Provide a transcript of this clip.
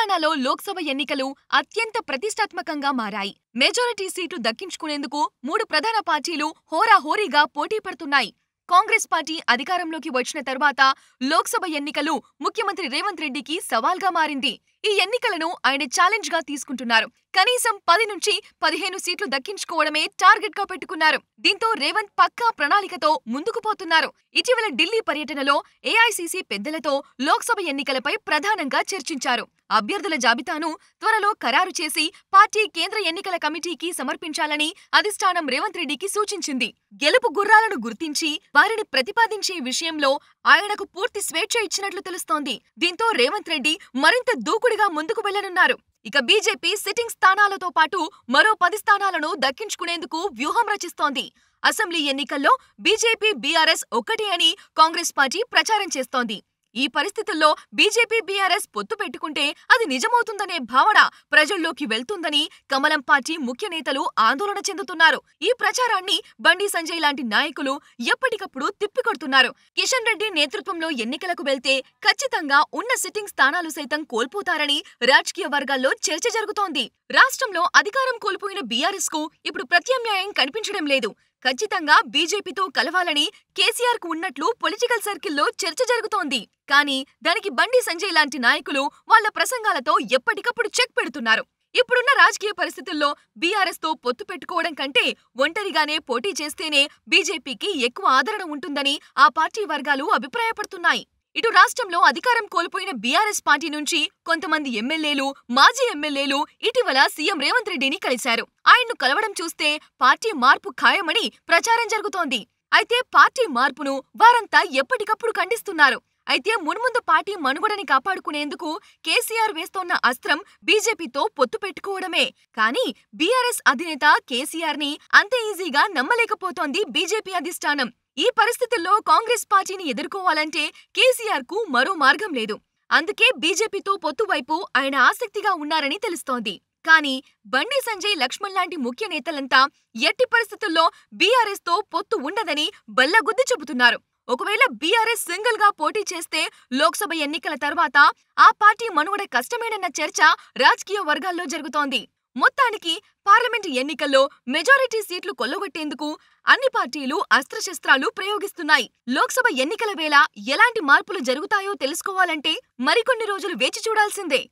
తెలంగాణలో లోక్సభ ఎన్నికలు అత్యంత ప్రతిష్టాత్మకంగా మారాయి మెజారిటీ సీటు దక్కించుకునేందుకు మూడు ప్రధాన పార్టీలు హోరాహోరీగా పోటీ పడుతున్నాయి కాంగ్రెస్ పార్టీ అధికారంలోకి వచ్చిన తర్వాత లోక్సభ ఎన్నికలు ముఖ్యమంత్రి రేవంత్ రెడ్డికి సవాల్గా మారింది ఈ ఎన్నికలను ఆయన ఛాలెంజ్ గా తీసుకుంటున్నారు కనీసం పది నుంచి పదిహేను సీట్లు దక్కించుకోవడమే టార్గెట్ గా పెట్టుకున్నారు దీంతో రేవంత్ పక్కా ప్రణాళికతో ముందుకు పోతున్నారు ఇటీవల ఢిల్లీ పర్యటనలో ఏఐసీసీ పెద్దలతో లోక్సభ ఎన్నికలపై ప్రధానంగా చర్చించారు అభ్యర్థుల జాబితాను త్వరలో ఖరారు చేసి పార్టీ కేంద్ర ఎన్నికల కమిటీకి సమర్పించాలని అధిష్టానం రేవంత్ రెడ్డికి సూచించింది గెలుపు గుర్రాలను గుర్తించి వారిని ప్రతిపాదించే విషయంలో ఆయనకు పూర్తి స్వేచ్ఛ ఇచ్చినట్లు తెలుస్తోంది దీంతో రేవంత్ రెడ్డి మరింత దూకుడిగా ముందుకు వెళ్లనున్నారు ఇక బీజేపీ సిట్టింగ్ స్థానాలతో పాటు మరో పది స్థానాలను దక్కించుకునేందుకు వ్యూహం రచిస్తోంది అసెంబ్లీ ఎన్నికల్లో బీజేపీ బీఆర్ఎస్ ఒకటి అని కాంగ్రెస్ పార్టీ ప్రచారం చేస్తోంది ఈ పరిస్థితుల్లో బీజేపీ బీఆర్ఎస్ పొత్తు పెట్టుకుంటే అది నిజమవుతుందనే భావన ప్రజల్లోకి వెళ్తుందని కమలం పార్టీ ముఖ్య నేతలు ఆందోళన చెందుతున్నారు ఈ ప్రచారాన్ని బండి సంజయ్ లాంటి నాయకులు ఎప్పటికప్పుడు తిప్పికొడుతున్నారు కిషన్ రెడ్డి నేతృత్వంలో ఎన్నికలకు వెళ్తే ఖచ్చితంగా ఉన్న సిట్టింగ్ స్థానాలు సైతం కోల్పోతారని రాజకీయ వర్గాల్లో చర్చ జరుగుతోంది రాష్ట్రంలో అధికారం కోల్పోయిన బీఆర్ఎస్ కు ఇప్పుడు ప్రత్యామ్నాయం కనిపించడం లేదు ఖచ్చితంగా బీజేపీతో కలవాలని కేసీఆర్ కు ఉన్నట్లు పొలిటికల్ సర్కిల్లో చర్చ జరుగుతోంది కానీ దానికి బండి సంజయ్ లాంటి నాయకులు వాళ్ల ప్రసంగాలతో ఎప్పటికప్పుడు చెక్ పెడుతున్నారు ఇప్పుడున్న రాజకీయ పరిస్థితుల్లో బీఆర్ఎస్ తో పొత్తు పెట్టుకోవడం కంటే ఒంటరిగానే పోటీ చేస్తేనే బీజేపీకి ఎక్కువ ఆదరణ ఉంటుందని ఆ పార్టీ వర్గాలు అభిప్రాయపడుతున్నాయి ఇటు రాష్ట్రంలో అధికారం కోల్పోయిన బీఆర్ఎస్ పార్టీ నుంచి కొంతమంది ఎమ్మెల్యేలు మాజీ ఎమ్మెల్యేలు ఇటీవల సీఎం రేవంత్ రెడ్డిని కలిశారు ఆయన్ను కలవడం చూస్తే పార్టీ మార్పు ఖాయమని ప్రచారం జరుగుతోంది అయితే పార్టీ మార్పును వారంతా ఎప్పటికప్పుడు ఖండిస్తున్నారు అయితే మున్ముందు పార్టీ మనుగడని కాపాడుకునేందుకు కేసీఆర్ వేస్తోన్న అస్త్రం బీజేపీతో పొత్తు పెట్టుకోవడమే కానీ బీఆర్ఎస్ అధినేత కేసీఆర్ ని అంతే ఈజీగా నమ్మలేకపోతోంది బీజేపీ అధిష్టానం ఈ పరిస్థితుల్లో కాంగ్రెస్ పార్టీని ఎదుర్కోవాలంటే కేసీఆర్కు మరో మార్గం లేదు అందుకే బీజేపీతో పొత్తువైపు ఆయన ఆసక్తిగా ఉన్నారని తెలుస్తోంది కానీ బండి సంజయ్ లక్ష్మణ్ లాంటి ముఖ్య నేతలంతా ఎట్టి పరిస్థితుల్లో తో పొత్తు ఉండదని బల్లగుద్ది చెబుతున్నారు ఒకవేళ బీఆర్ఎస్ సింగిల్ గా పోటీ చేస్తే లోక్సభ ఎన్నికల తర్వాత ఆ పార్టీ మనుగడ కష్టమేనన్న చర్చ రాజకీయ వర్గాల్లో జరుగుతోంది మొత్తానికి పార్లమెంటు ఎన్నికల్లో మెజారిటీ సీట్లు కొల్లగొట్టేందుకు అన్ని పార్టీలు అస్త్రశస్త్రాలు ప్రయోగిస్తున్నాయి లోక్సభ ఎన్నికల వేళ ఎలాంటి మార్పులు జరుగుతాయో తెలుసుకోవాలంటే మరికొన్ని రోజులు వేచి చూడాల్సిందే